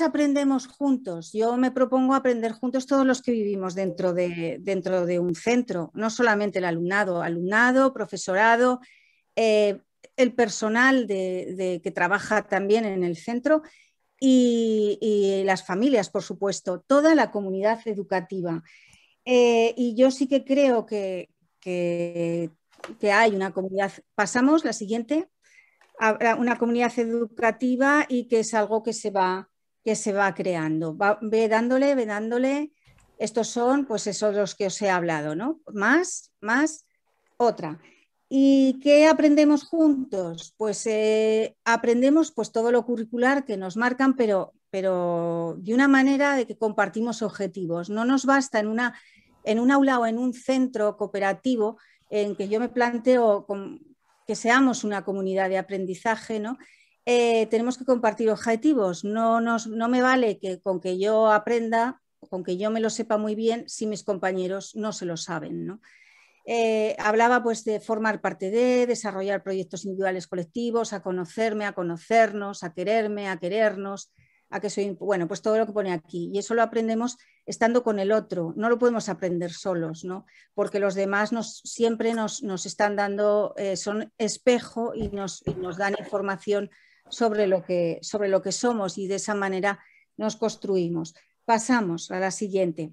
aprendemos juntos. Yo me propongo aprender juntos todos los que vivimos dentro de, dentro de un centro, no solamente el alumnado, alumnado, profesorado, eh, el personal de, que trabaja también en el centro y, las familias, por supuesto, toda la comunidad educativa. Eh, y yo sí que creo que, que, que hay una comunidad. Pasamos la siguiente una comunidad educativa y que es algo que se va que se va creando. Va, ve dándole, ve dándole. Estos son, pues, esos los que os he hablado, ¿no? Más, más, otra. ¿Y qué aprendemos juntos? Pues eh, aprendemos pues, todo lo curricular que nos marcan, pero, pero de una manera de que compartimos objetivos. No nos basta en, una, en un aula o en un centro cooperativo en que yo me planteo que seamos una comunidad de aprendizaje, ¿no? Eh, tenemos que compartir objetivos. No, nos, no me vale que con que yo aprenda, con que yo me lo sepa muy bien, si mis compañeros no se lo saben. ¿no? Eh, hablaba pues de formar parte de, desarrollar proyectos individuales colectivos, a conocerme, a conocernos, a quererme, a querernos, a que soy, bueno, pues todo lo que pone aquí. Y eso lo aprendemos estando con el otro, no lo podemos aprender solos, ¿no? Porque los demás nos, siempre nos, nos están dando, eh, son espejo y nos, y nos dan información sobre lo que, sobre lo que somos y de esa manera nos construimos. Pasamos a la siguiente.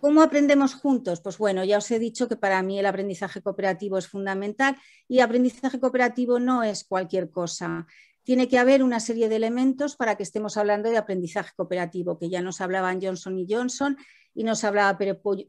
¿Cómo aprendemos juntos? Pues bueno, ya os he dicho que para mí el aprendizaje cooperativo es fundamental y aprendizaje cooperativo no es cualquier cosa. Tiene que haber una serie de elementos para que estemos hablando de aprendizaje cooperativo, que ya nos hablaban Johnson y Johnson y nos hablaba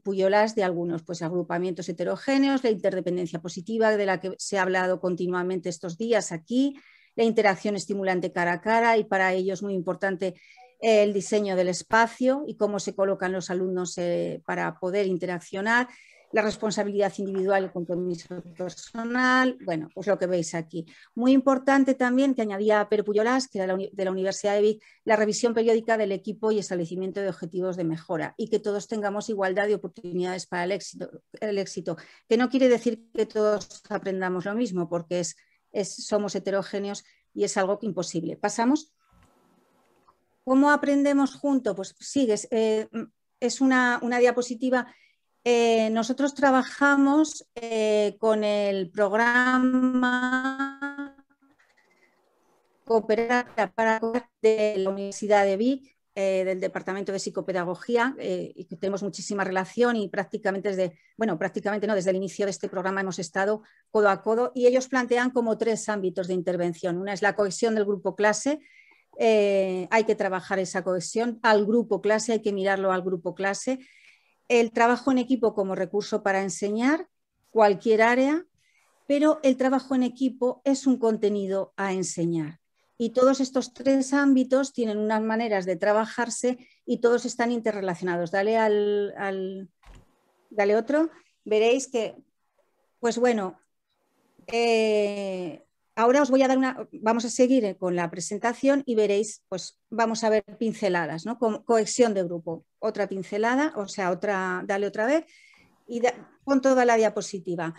Puyolas de algunos, pues agrupamientos heterogéneos, la interdependencia positiva de la que se ha hablado continuamente estos días aquí, la interacción estimulante cara a cara y para ellos es muy importante eh, el diseño del espacio y cómo se colocan los alumnos eh, para poder interaccionar, la responsabilidad individual, y compromiso personal, bueno, pues lo que veis aquí. Muy importante también que añadía Puyolás, que era de la Universidad de Vic, la revisión periódica del equipo y establecimiento de objetivos de mejora y que todos tengamos igualdad de oportunidades para el éxito que no quiere decir que todos aprendamos lo mismo, porque es somos heterogéneos y es algo imposible. Pasamos. ¿Cómo aprendemos juntos? Pues sigues. Eh, es una, diapositiva. Eh, nosotros trabajamos eh, con el programa Cooperar para de la Universidad de Vic eh, del Departamento de Psicopedagogía eh, y que tenemos muchísima relación y prácticamente desde, bueno, prácticamente no, desde el inicio de este programa hemos estado codo a codo y ellos plantean como tres ámbitos de intervención. Una es la cohesión del grupo clase, eh, hay que trabajar esa cohesión al grupo clase, hay que mirarlo al grupo clase, el trabajo en equipo como recurso para enseñar cualquier área, pero el trabajo en equipo es un contenido a enseñar. Y todos estos tres ámbitos tienen unas maneras de trabajarse y todos están interrelacionados. Dale al, dale otro. Veréis que, pues bueno, eh, ahora os voy a dar una, vamos a seguir eh, con la presentación y veréis, pues vamos a ver pinceladas, ¿no? cohesión de grupo, otra pincelada, o sea, otra, dale otra vez y con toda la diapositiva.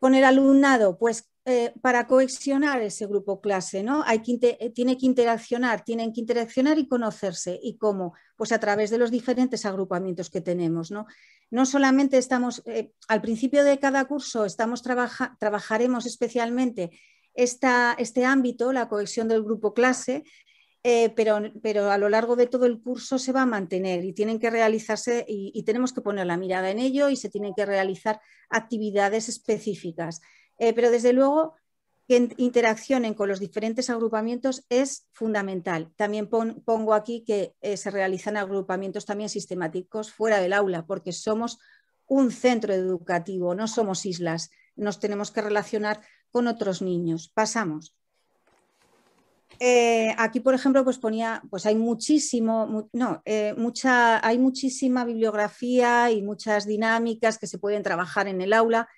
Con el alumnado, pues eh, para cohesionar ese grupo clase, ¿no? Hay eh, tiene que interaccionar, tienen que interaccionar y conocerse. ¿Y cómo? Pues a través de los diferentes agrupamientos que tenemos, ¿no? No solamente estamos, eh, al principio de cada curso estamos trabajaremos especialmente este ámbito, la cohesión del grupo clase, pero, a lo largo de todo el curso se va a mantener y tienen que realizarse y tenemos que poner la mirada en ello y se tienen que realizar actividades específicas. Eh, pero desde luego que interaccionen con los diferentes agrupamientos es fundamental. También pongo aquí que eh, se realizan agrupamientos también sistemáticos fuera del aula, porque somos un centro educativo, no somos islas, nos tenemos que relacionar con otros niños. Pasamos. Eh, aquí, por ejemplo, pues ponía, pues hay muchísimo, hay muchísima bibliografía y muchas dinámicas que se pueden trabajar en el aula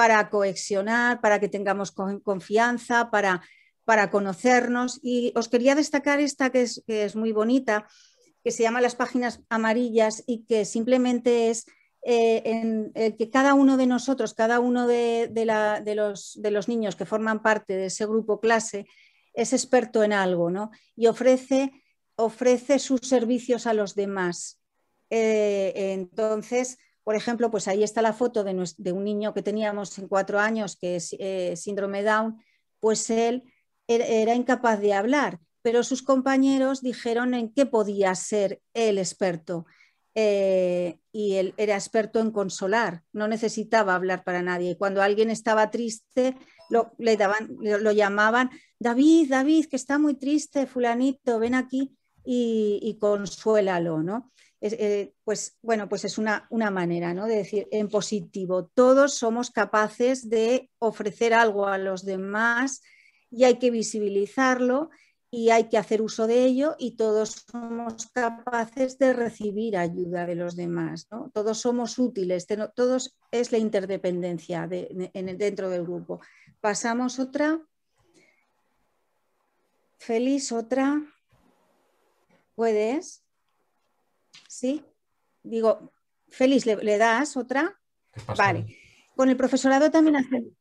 para coexionar, para que tengamos confianza, para, conocernos. Y os quería destacar esta que es, que es muy bonita, que se llama Las páginas amarillas y que simplemente es eh, en eh, que cada uno de nosotros, cada uno de, los, niños que forman parte de ese grupo clase es experto en algo y ofrece, ofrece sus servicios a los demás. Eh, entonces, por ejemplo, pues ahí está la foto de, un niño que teníamos en cuatro años, que es eh, síndrome Down, pues él er-, era incapaz de hablar, pero sus compañeros dijeron en qué podía ser el experto. Eh, y él era experto en consolar, no necesitaba hablar para nadie. Cuando alguien estaba triste, lo, le daban, lo llamaban, David, David, que está muy triste, fulanito, ven aquí y, y consuélalo, ¿no? es, eh, pues bueno, pues es una, manera de decir en positivo, todos somos capaces de ofrecer algo a los demás y hay que visibilizarlo y hay que hacer uso de ello y todos somos capaces de recibir ayuda de los demás. Todos somos útiles, todos es la interdependencia en el, dentro del grupo. Pasamos otra. Feliz otra. ¿Puedes? ¿sí? Digo, Félix, ¿le, das otra? Vale. Con el profesorado también hacemos...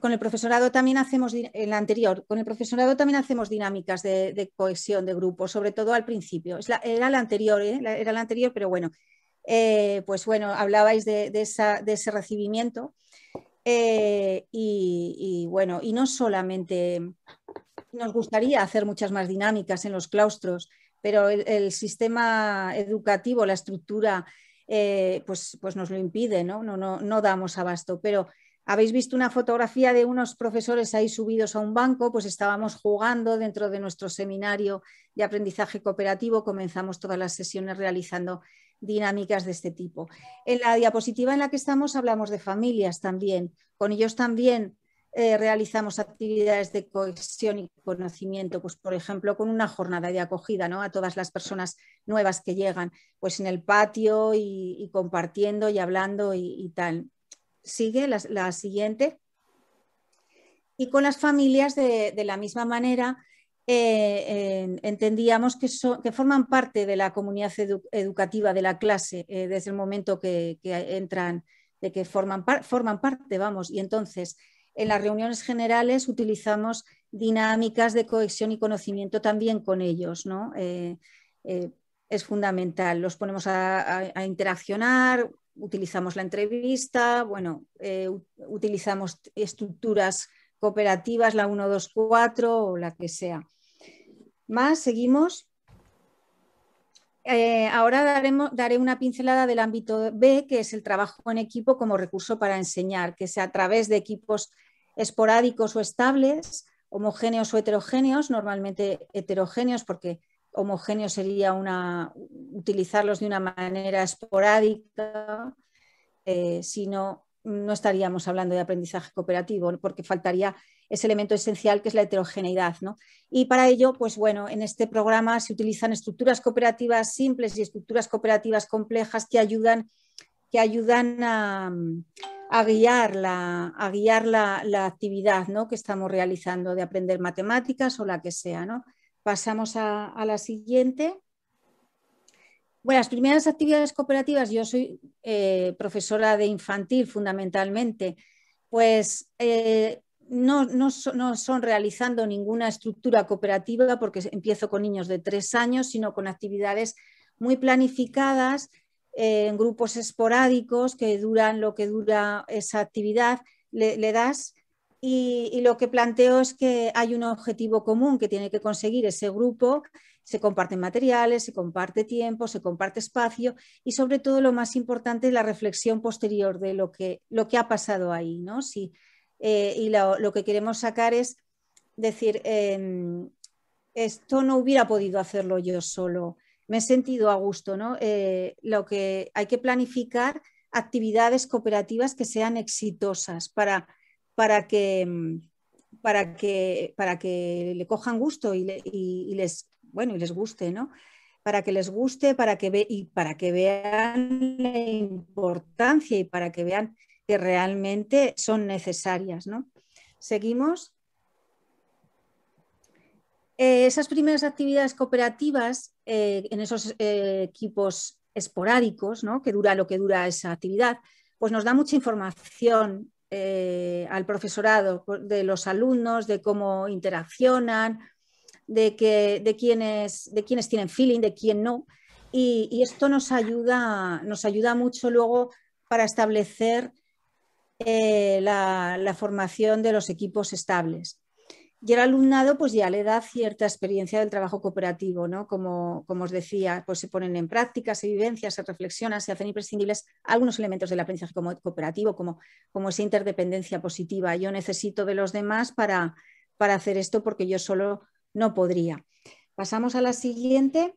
Con el profesorado también hacemos, anterior, con el profesorado también hacemos dinámicas de, cohesión de grupo, sobre todo al principio. era la anterior, ¿eh? era la anterior, pero bueno, eh, pues bueno, hablabais de, ese recibimiento. Eh, y, bueno, y no solamente nos gustaría hacer muchas más dinámicas en los claustros, pero el, sistema educativo, la estructura, eh, pues, pues nos lo impide, ¿no? No, ¿no? no damos abasto. Pero habéis visto una fotografía de unos profesores ahí subidos a un banco, pues estábamos jugando dentro de nuestro seminario de aprendizaje cooperativo, comenzamos todas las sesiones realizando dinámicas de este tipo. En la diapositiva en la que estamos hablamos de familias también, con ellos también eh, realizamos actividades de cohesión y conocimiento, pues por ejemplo con una jornada de acogida a todas las personas nuevas que llegan, pues en el patio y, compartiendo y hablando y, tal. Sigue la, siguiente. Y con las familias de, la misma manera. Eh, entendíamos que, que, forman parte de la comunidad educativa de la clase eh, desde el momento que, entran, de que forman, forman parte, vamos, y entonces en las reuniones generales utilizamos dinámicas de cohesión y conocimiento también con ellos, eh, eh, es fundamental. Los ponemos a, interaccionar, utilizamos la entrevista, bueno, eh, utilizamos estructuras cooperativas, la 1-2-4 o la que sea. Más, seguimos. ahora daremos, daré una pincelada del ámbito B, que es el trabajo en equipo como recurso para enseñar, que sea a través de equipos esporádicos o estables, homogéneos o heterogéneos, normalmente heterogéneos porque homogéneo sería una, utilizarlos de una manera esporádica, eh, si no, no estaríamos hablando de aprendizaje cooperativo, porque faltaría ese elemento esencial que es la heterogeneidad. Y para ello, pues bueno, en este programa se utilizan estructuras cooperativas simples y estructuras cooperativas complejas que ayudan, que ayudan a a guiar, la, la, actividad ¿no? que estamos realizando de aprender matemáticas o la que sea. ¿no? Pasamos a, la siguiente. Bueno, las primeras actividades cooperativas, yo soy eh, profesora de infantil fundamentalmente, pues eh, no, no, no, son realizando ninguna estructura cooperativa porque empiezo con niños de tres años, sino con actividades muy planificadas en grupos esporádicos que duran lo que dura esa actividad, le, das y, lo que planteo es que hay un objetivo común que tiene que conseguir ese grupo, se comparten materiales, se comparte tiempo, se comparte espacio y sobre todo lo más importante es la reflexión posterior de lo que, lo que ha pasado ahí. ¿no? Eh, y lo, que queremos sacar es decir, em, esto no hubiera podido hacerlo yo solo me he sentido a gusto, ¿no? Eh, lo que hay que planificar actividades cooperativas que sean exitosas para, para, que, mm, para, que, para que le cojan gusto y, les, bueno, y les guste, ¿no? Para que les guste, para que ve, y para que vean la importancia y para que vean que realmente son necesarias, ¿no? Seguimos. Eh, esas primeras actividades cooperativas eh, en esos eh, equipos esporádicos, que dura lo que dura esa actividad, pues nos da mucha información eh, al profesorado de los alumnos, de cómo interaccionan, de, que, de, tienen feeling, de quién no. Y, esto nos ayuda, nos ayuda mucho luego para establecer la, formación de los equipos estables. Y el alumnado pues ya le da cierta experiencia del trabajo cooperativo, ¿no? Como, os decía, pues se ponen en práctica, se vivencian, se reflexionan, se hacen imprescindibles algunos elementos del aprendizaje como, cooperativo, como, como esa interdependencia positiva. Yo necesito de los demás para, hacer esto porque yo solo no podría. Pasamos a la siguiente.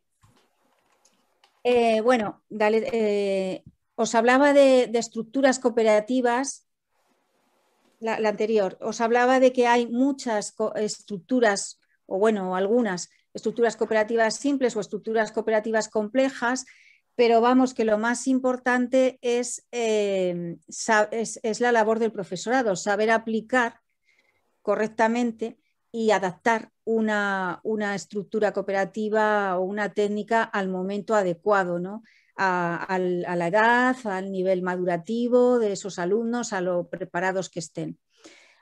Eh, bueno, eh, os hablaba de estructuras cooperativas la, anterior, os hablaba de que hay muchas estructuras, o bueno, algunas estructuras cooperativas simples o estructuras cooperativas complejas, pero vamos que lo más importante eh, es, es, la labor del profesorado, saber aplicar correctamente y adaptar una, una estructura cooperativa o una técnica al momento adecuado, ¿no? a, la edad, al nivel madurativo de esos alumnos, a lo preparados que estén.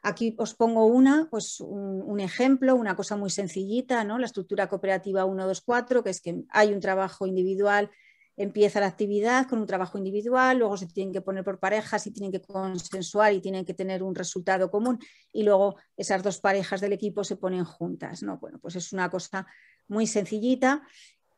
Aquí os pongo una, pues un, ejemplo, una cosa muy sencillita, ¿no? la estructura cooperativa 124, que es que hay un trabajo individual, empieza la actividad con un trabajo individual, luego se tienen que poner por parejas y tienen que consensuar y tienen que tener un resultado común y luego esas dos parejas del equipo se ponen juntas. ¿no? Bueno, pues es una cosa muy sencillita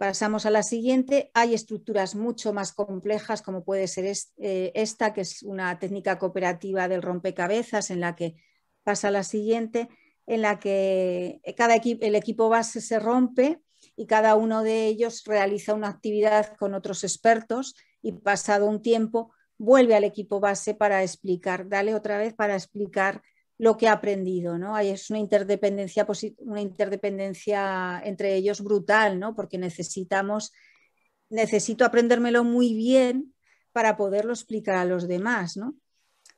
Pasamos a la siguiente. Hay estructuras mucho más complejas, como puede ser eh, esta, que es una técnica cooperativa del rompecabezas, en la que pasa la siguiente, en la que eh, cada el equipo base se rompe y cada uno de ellos realiza una actividad con otros expertos y pasado un tiempo vuelve al equipo base para explicar, dale otra vez para explicar lo que he aprendido, ¿no? es una interdependencia, una interdependencia entre ellos brutal, ¿no? Porque necesitamos, necesito aprendérmelo muy bien para poderlo explicar a los demás, ¿no?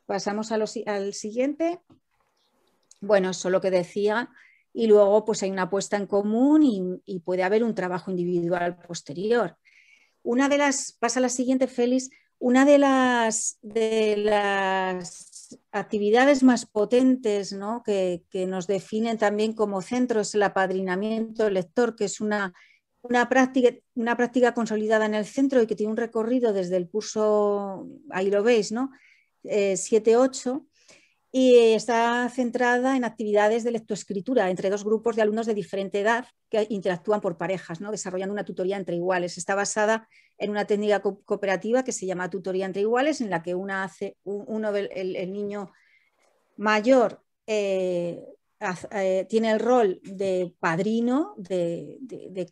Pasamos al siguiente. Bueno, eso lo que decía. Y luego, pues hay una apuesta en común y, puede haber un trabajo individual posterior. Una de las, pasa la siguiente, Félix, una de las, de las actividades más potentes ¿no? que, nos definen también como centro es el apadrinamiento lector, que es una, práctica, una práctica consolidada en el centro y que tiene un recorrido desde el curso, ahí lo veis, ¿no? 7-8 eh, y está centrada en actividades de lectoescritura entre dos grupos de alumnos de diferente edad que interactúan por parejas, ¿no? desarrollando una tutoría entre iguales. Está basada en una técnica cooperativa que se llama tutoría entre iguales, en la que una hace, uno, el, niño mayor eh, eh, tiene el rol de padrino, de,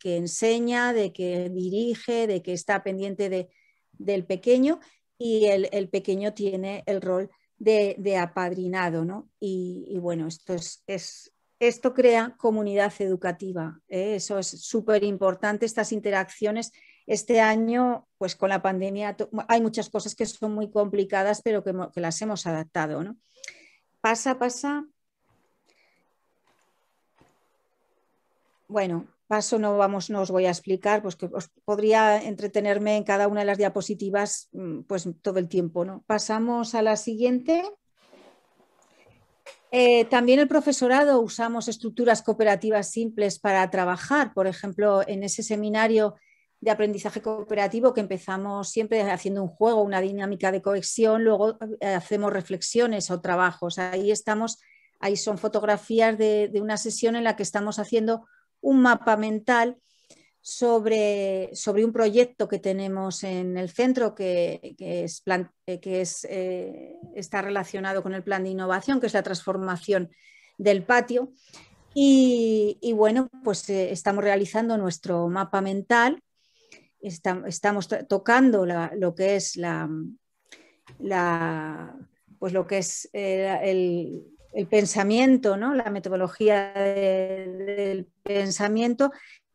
que enseña, de que dirige, de que está pendiente de, del pequeño y el, el pequeño tiene el rol de, apadrinado, ¿no? Y, bueno, esto, es, esto crea comunidad educativa, ¿eh? eso es súper importante, estas interacciones. Este año, pues con la pandemia, hay muchas cosas que son muy complicadas, pero que, que las hemos adaptado, ¿no? Pasa, pasa. Bueno, paso no, vamos, no os voy a explicar, pues que os podría entretenerme en cada una de las diapositivas mm, pues, todo el tiempo. ¿no? Pasamos a la siguiente. Eh, también el profesorado usamos estructuras cooperativas simples para trabajar. Por ejemplo, en ese seminario de aprendizaje cooperativo que empezamos siempre haciendo un juego, una dinámica de cohesión, luego eh, hacemos reflexiones o trabajos. Ahí estamos, ahí son fotografías de una sesión en la que estamos haciendo un mapa mental sobre, sobre un proyecto que tenemos en el centro que, es plan, eh, que es, eh, está relacionado con el plan de innovación, que es la transformación del patio. Y, bueno, pues eh, estamos realizando nuestro mapa mental, estamos tocando lo que es la, la, pues lo que es el, el pensamiento, ¿no? la metodología del pensamiento,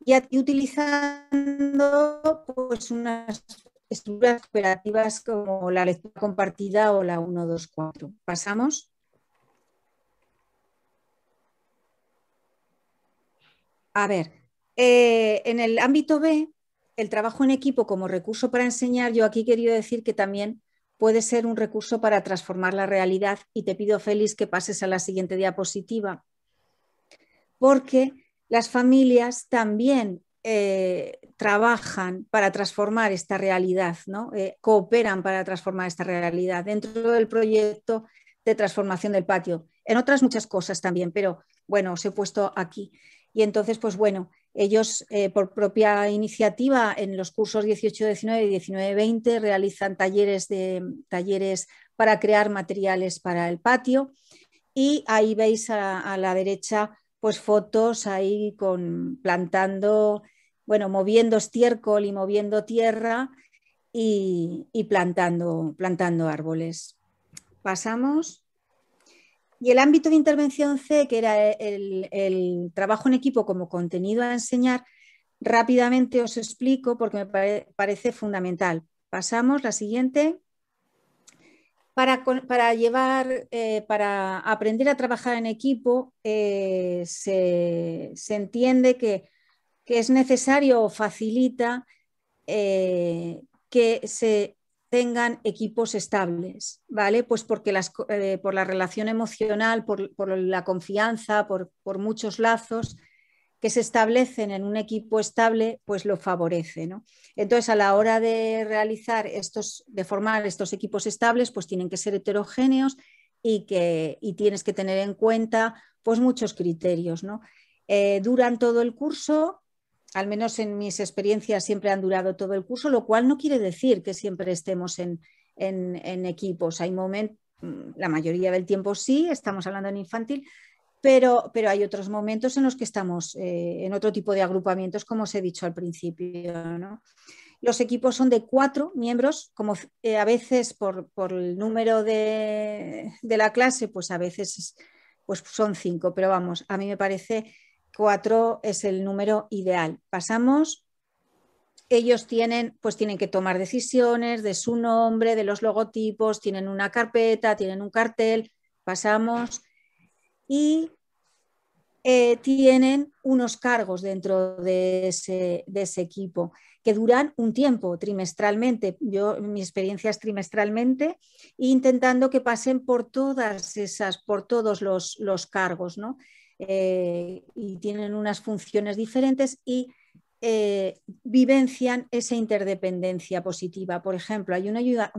y utilizando pues, unas estructuras operativas como la lectura compartida o la 124. Pasamos. A ver, eh, en el ámbito B, el trabajo en equipo como recurso para enseñar, yo aquí quería decir que también puede ser un recurso para transformar la realidad. Y te pido, Félix, que pases a la siguiente diapositiva, porque las familias también eh, trabajan para transformar esta realidad, ¿no? Eh, cooperan para transformar esta realidad dentro del proyecto de transformación del patio, en otras muchas cosas también, pero bueno, os he puesto aquí. Y entonces, pues bueno, ellos, eh, por propia iniciativa, en los cursos 18-19 y 19-20 realizan talleres, de, talleres para crear materiales para el patio. Y ahí veis a, la derecha pues fotos ahí con plantando, bueno, moviendo estiércol y moviendo tierra y, y plantando, plantando árboles. Pasamos. Y el ámbito de intervención C, que era el, trabajo en equipo como contenido a enseñar, rápidamente os explico porque me parece fundamental. Pasamos la siguiente. Para, llevar, eh, para aprender a trabajar en equipo, eh, se, entiende que, es necesario o facilita eh, que se tengan equipos estables, ¿vale? Pues porque las, eh, por la relación emocional, por, por la confianza, por, por, muchos lazos que se establecen en un equipo estable, pues lo favorece, ¿no? Entonces, a la hora de realizar estos, de formar estos equipos estables, pues tienen que ser heterogéneos y, que, y tienes que tener en cuenta, pues muchos criterios, ¿no? Eh, duran todo el curso, al menos en mis experiencias, siempre han durado todo el curso, lo cual no quiere decir que siempre estemos en, equipos. Hay momentos, mm, la mayoría del tiempo sí, estamos hablando en infantil, pero, pero hay otros momentos en los que estamos eh, en otro tipo de agrupamientos, como os he dicho al principio. Los equipos son de cuatro miembros, como eh, a veces por, el número de, la clase, pues a veces pues son cinco, pero vamos, a mí me parece cuatro es el número ideal. Pasamos, ellos tienen, pues tienen que tomar decisiones de su nombre, de los logotipos, tienen una carpeta, tienen un cartel, pasamos y eh, tienen unos cargos dentro de ese, equipo que duran un tiempo trimestralmente. Yo, mi experiencia es trimestralmente, intentando que pasen por todas esas, por todos los, los cargos, ¿no? Eh, y tienen unas funciones diferentes y eh, vivencian esa interdependencia positiva. Por ejemplo, hay un, ayuda,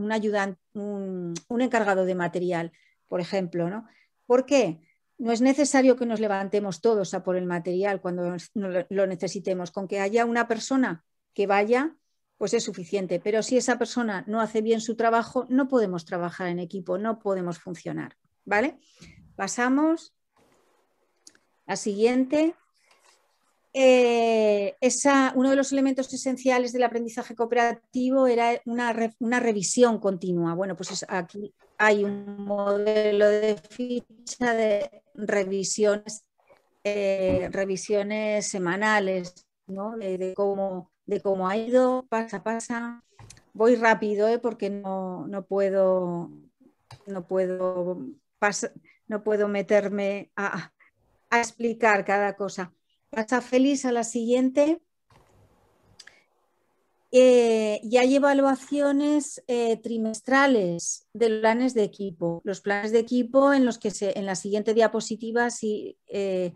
un, encargado de material, por ejemplo. ¿no? ¿Por qué? No es necesario que nos levantemos todos a por el material cuando lo necesitemos. Con que haya una persona que vaya, pues es suficiente. Pero si esa persona no hace bien su trabajo, no podemos trabajar en equipo, no podemos funcionar. ¿Vale? Pasamos. La siguiente. Eh, uno de los elementos esenciales del aprendizaje cooperativo era una, revisión continua. Bueno, pues aquí hay un modelo de ficha de revisiones, eh, revisiones semanales, de, cómo, de cómo ha ido, pasa, pasa. Voy rápido ¿eh? porque no, puedo, no puedo, no puedo meterme a, a explicar cada cosa. Pasa feliz a la siguiente. Eh, y hay evaluaciones eh, trimestrales de planes de equipo. Los planes de equipo en los que se, en la siguiente diapositiva, si eh,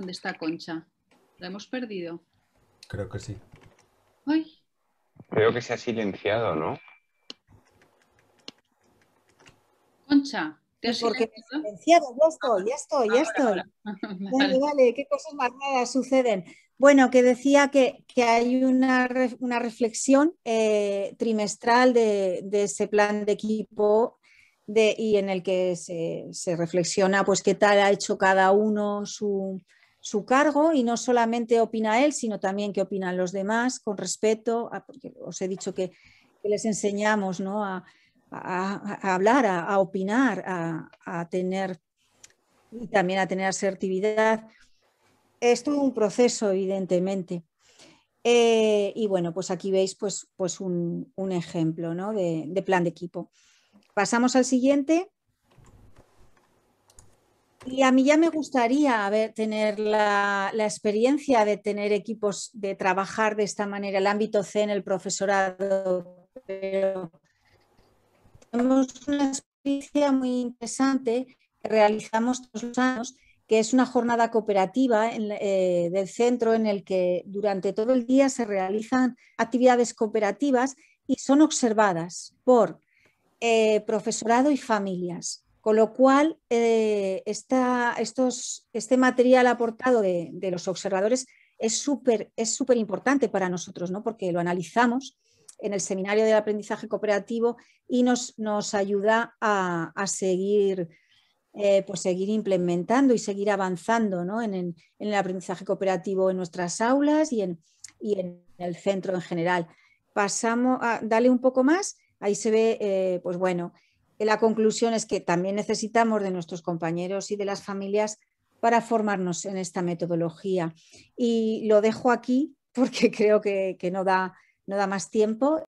¿Dónde está Concha? ¿La hemos perdido? Creo que sí. Creo que se ha silenciado, ¿no? Concha, ¿te has Porque silenciado? Ya estoy, ya estoy, ya ah, estoy. Vale, vale, qué cosas más raras suceden. Bueno, que decía que, hay una, reflexión eh, trimestral de, ese plan de equipo de, y en el que se, se reflexiona pues qué tal ha hecho cada uno su, su cargo y no solamente opina él, sino también qué opinan los demás con respeto, os he dicho que, les enseñamos ¿no? a, hablar, a, opinar, a, tener y también a tener asertividad. Es todo un proceso, evidentemente. Eh, y bueno, pues aquí veis pues, pues un, ejemplo ¿no? de plan de equipo. Pasamos al siguiente. Y a mí ya me gustaría tener la, experiencia de tener equipos, de trabajar de esta manera, el ámbito C en el profesorado, tenemos una experiencia muy interesante que realizamos todos los años, que es una jornada cooperativa eh, del centro en el que durante todo el día se realizan actividades cooperativas y son observadas por eh, profesorado y familias. Con lo cual, eh, estos, este material aportado de, los observadores es súper importante para nosotros, ¿no? porque lo analizamos en el seminario del aprendizaje cooperativo y nos, ayuda a, seguir, eh, pues seguir implementando y seguir avanzando ¿no? en, el aprendizaje cooperativo en nuestras aulas y en, el centro en general. Pasamos a Dale un poco más, ahí se ve, eh, pues bueno, la conclusión es que también necesitamos de nuestros compañeros y de las familias para formarnos en esta metodología. Y lo dejo aquí porque creo que, no, da, no da más tiempo.